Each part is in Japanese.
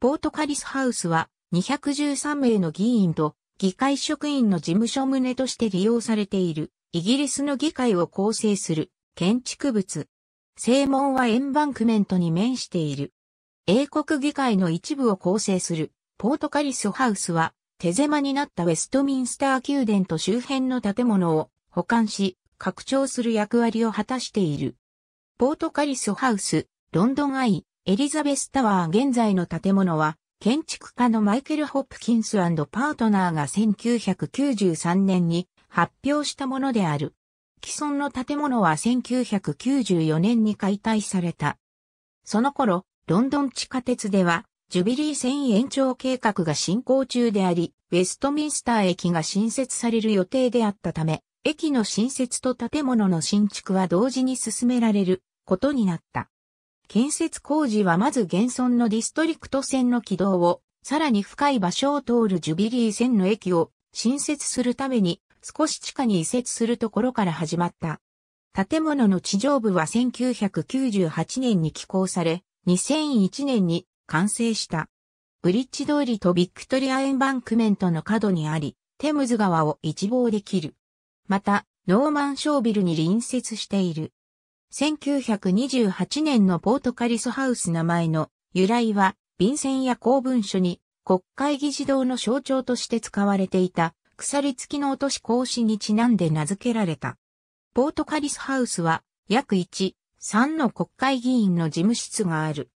ポートカリスハウスは213名の議員と議会職員の事務所棟として利用されているイギリスの議会を構成する建築物。正門はエンバンクメントに面している。英国議会の一部を構成するポートカリスハウスは手狭になったウェストミンスター宮殿と周辺の建物を保管し拡張する役割を果たしている。ポートカリスハウス、ロンドンアイ、エリザベスタワー現在の建物は、建築家のマイケル・ホップキンスパートナーが1993年に発表したものである。既存の建物は1994年に解体された。その頃、ロンドン地下鉄では、ジュビリー線延長計画が進行中であり、ウェストミンスター駅が新設される予定であったため、駅の新設と建物の新築は同時に進められることになった。建設工事はまず現存のディストリクト線の軌道を、さらに深い場所を通るジュビリー線の駅を新設するために少し地下に移設するところから始まった。建物の地上部は1998年に起工され、2001年に完成した。ブリッジ通りとビクトリアエンバンクメントの角にあり、テムズ川を一望できる。また、ノーマンショービルに隣接している。1928年のポートカリスハウス名前の由来は、便箋や公文書に国会議事堂の象徴として使われていた鎖付きの落とし格子にちなんで名付けられた。ポートカリスハウスは約1、3の国会議員の事務室がある。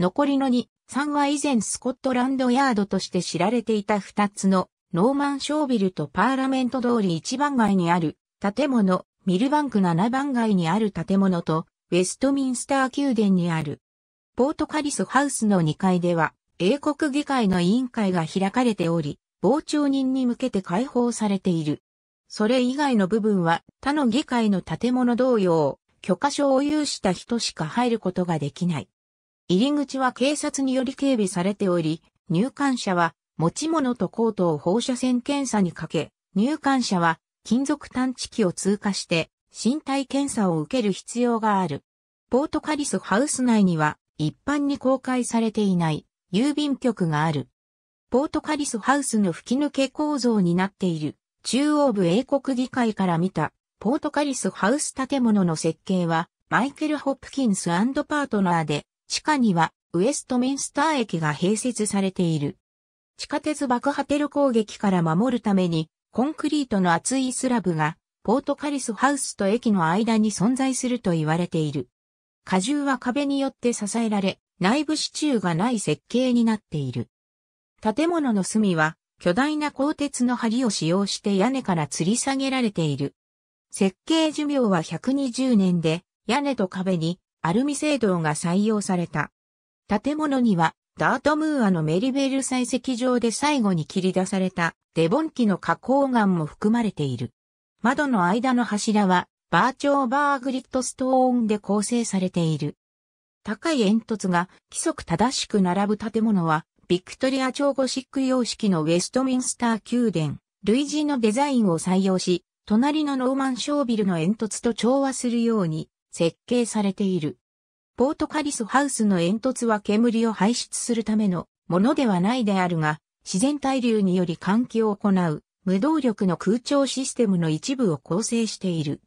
残りの2、3は以前スコットランドヤードとして知られていた2つのノーマンショービルとパーラメント通り一番街にある建物ミルバンク7番街にある建物と、ウェストミンスター宮殿にある、ポートカリスハウスの2階では、英国議会の委員会が開かれており、傍聴人に向けて開放されている。それ以外の部分は他の議会の建物同様、許可証を有した人しか入ることができない。入り口は警察により警備されており、入館者は持ち物とコートを放射線検査にかけ、入館者は金属探知機を通過して身体検査を受ける必要がある。ポートカリスハウス内には一般に公開されていない郵便局がある。ポートカリスハウスの吹き抜け構造になっている中央部英国議会から見たポートカリスハウス建物の設計はマイケル・ホップキンスパートナーで地下にはウエストミンスター駅が併設されている。地下鉄爆破テロ攻撃から守るためにコンクリートの厚いスラブが、ポートカリスハウスと駅の間に存在すると言われている。荷重は壁によって支えられ、内部支柱がない設計になっている。建物の隅は、巨大な鋼鉄の梁を使用して屋根から吊り下げられている。設計寿命は120年で、屋根と壁にアルミ製銅が採用された。建物にはダートムーアのメリベル採石場で最後に切り出されたデボン機の花崗岩も含まれている。窓の間の柱はバーチョーバーグリッドストーンで構成されている。高い煙突が規則正しく並ぶ建物はビクトリア朝ゴシック様式のウェストミンスター宮殿、類似のデザインを採用し、隣のノーマンショービルの煙突と調和するように設計されている。ポートカリスハウスの煙突は煙を排出するためのものではないであるが、自然対流により換気を行う無動力の空調システムの一部を構成している。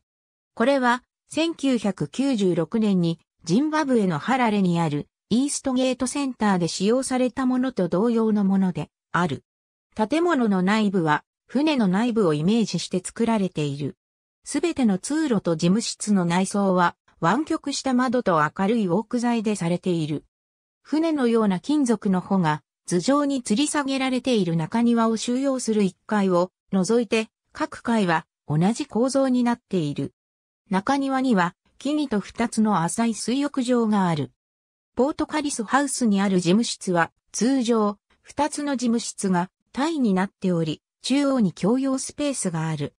これは1996年にジンバブエのハラレにあるイーストゲートセンターで使用されたものと同様のものである。建物の内部は船の内部をイメージして作られている。すべての通路と事務室の内装は湾曲した窓と明るいオーク材でされている。船のような金属の帆が頭上に吊り下げられている中庭を収容する1階を除いて各階は同じ構造になっている。中庭には木々と2つの浅い水浴場がある。ポートカリスハウスにある事務室は通常2つの事務室がタイになっており中央に共用スペースがある。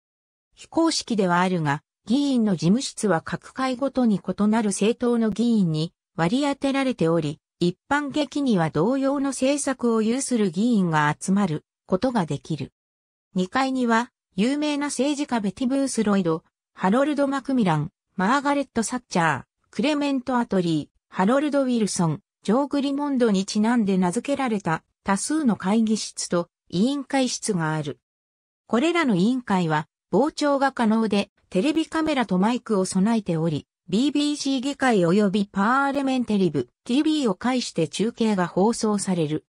非公式ではあるが、議員の事務室は各会ごとに異なる政党の議員に割り当てられており、一般劇には同様の政策を有する議員が集まることができる。2階には、有名な政治家ベティ・ブース・ロイド、ハロルド・マクミラン、マーガレット・サッチャー、クレメント・アトリー、ハロルド・ウィルソン、ジョー・グリモンドにちなんで名付けられた多数の会議室と委員会室がある。これらの委員会は、傍聴が可能で、テレビカメラとマイクを備えており、BBC 議会及びパーレメンテリブ TV を介して中継が放送される。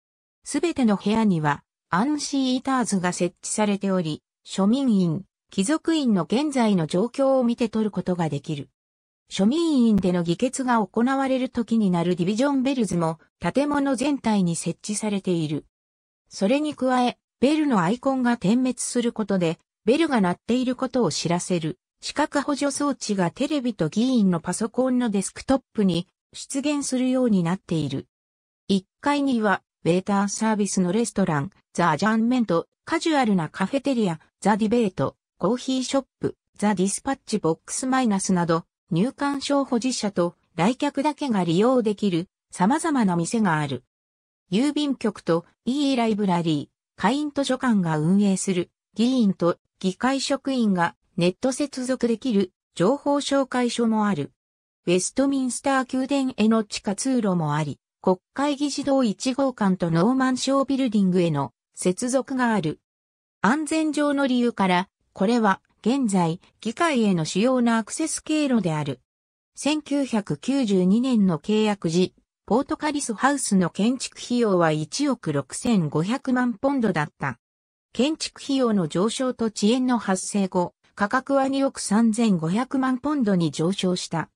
すべての部屋にはアンシーイターズが設置されており、庶民院、貴族院の現在の状況を見て取ることができる。庶民院での議決が行われる時になるディビジョンベルズも建物全体に設置されている。それに加え、ベルのアイコンが点滅することで、ベルが鳴っていることを知らせる視覚補助装置がテレビと議員のパソコンのデスクトップに出現するようになっている。1階には、ウェーターサービスのレストラン、ザ・ジャンメント、カジュアルなカフェテリア、ザ・ディベート、コーヒーショップ、ザ・ディスパッチボックスマイナスなど、入館証保持者と来客だけが利用できる様々な店がある。郵便局と E ライブラリー、会員図書館が運営する議員と議会職員がネット接続できる情報紹介書もある。ウェストミンスター宮殿への地下通路もあり、国会議事堂1号館とノーマンショービルディングへの接続がある。安全上の理由から、これは現在議会への主要なアクセス経路である。1992年の契約時、ポートカリスハウスの建築費用は1億6500万ポンドだった。建築費用の上昇と遅延の発生後、価格は2億3500万ポンドに上昇した。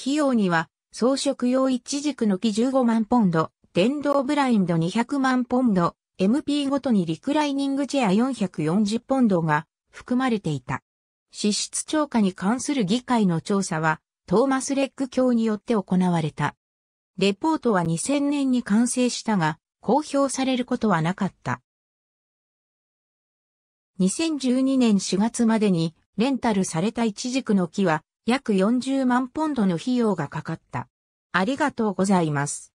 費用には、装飾用一軸の木15万ポンド、電動ブラインド200万ポンド、MP ごとにリクライニングチェア440ポンドが含まれていた。支出超過に関する議会の調査は、トーマス・レッグ教によって行われた。レポートは2000年に完成したが、公表されることはなかった。2012年4月までにレンタルされたイチジクの木は約40万ポンドの費用がかかった。ありがとうございます。